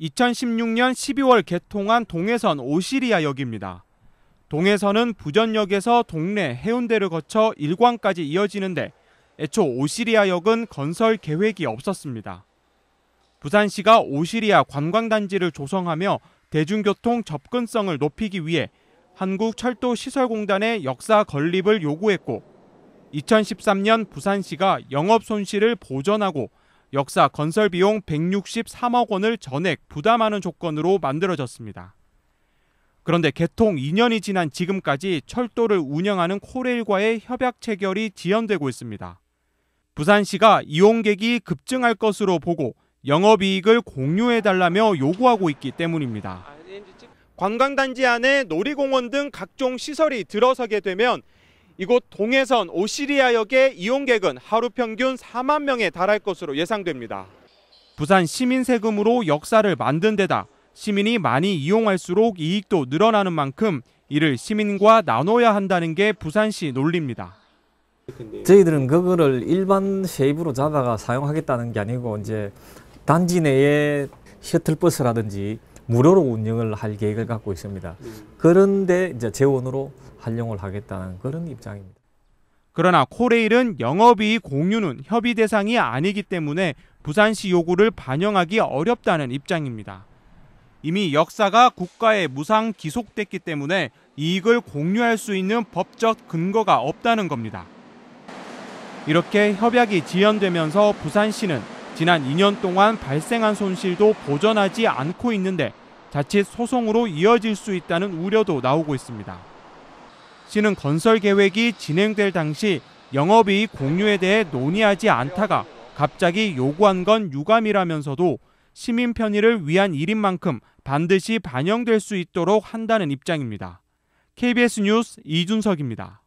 2016년 12월 개통한 동해선 오시리아역입니다. 동해선은 부전역에서 동래, 해운대를 거쳐 일광까지 이어지는데 애초 오시리아역은 건설 계획이 없었습니다. 부산시가 오시리아 관광단지를 조성하며 대중교통 접근성을 높이기 위해 한국철도시설공단의 역사 건립을 요구했고 2013년 부산시가 영업 손실을 보전하고 역사 건설 비용 163억 원을 전액 부담하는 조건으로 만들어졌습니다. 그런데 개통 2년이 지난 지금까지 철도를 운영하는 코레일과의 협약 체결이 지연되고 있습니다. 부산시가 이용객이 급증할 것으로 보고 영업이익을 공유해달라며 요구하고 있기 때문입니다. 관광단지 안에 놀이공원 등 각종 시설이 들어서게 되면 이곳 동해선 오시리아역의 이용객은 하루 평균 4만 명에 달할 것으로 예상됩니다. 부산 시민 세금으로 역사를 만든 데다 시민이 많이 이용할수록 이익도 늘어나는 만큼 이를 시민과 나눠야 한다는 게 부산시 논리입니다. 저희들은 그거를 일반 세입으로 잡아가 사용하겠다는 게 아니고 이제 단지 내에 셔틀버스라든지 무료로 운영을 할 계획을 갖고 있습니다. 네. 그런데 이제 재원으로 활용을 하겠다는 그런 입장입니다. 그러나 코레일은 영업이익 공유는 협의 대상이 아니기 때문에 부산시 요구를 반영하기 어렵다는 입장입니다. 이미 역사가 국가에 무상 기속됐기 때문에 이익을 공유할 수 있는 법적 근거가 없다는 겁니다. 이렇게 협약이 지연되면서 부산시는 지난 2년 동안 발생한 손실도 보전하지 않고 있는데 자칫 소송으로 이어질 수 있다는 우려도 나오고 있습니다. 시는 건설 계획이 진행될 당시 영업이익 공유에 대해 논의하지 않다가 갑자기 요구한 건 유감이라면서도 시민 편의를 위한 일인 만큼 반드시 반영될 수 있도록 한다는 입장입니다. KBS 뉴스 이준석입니다.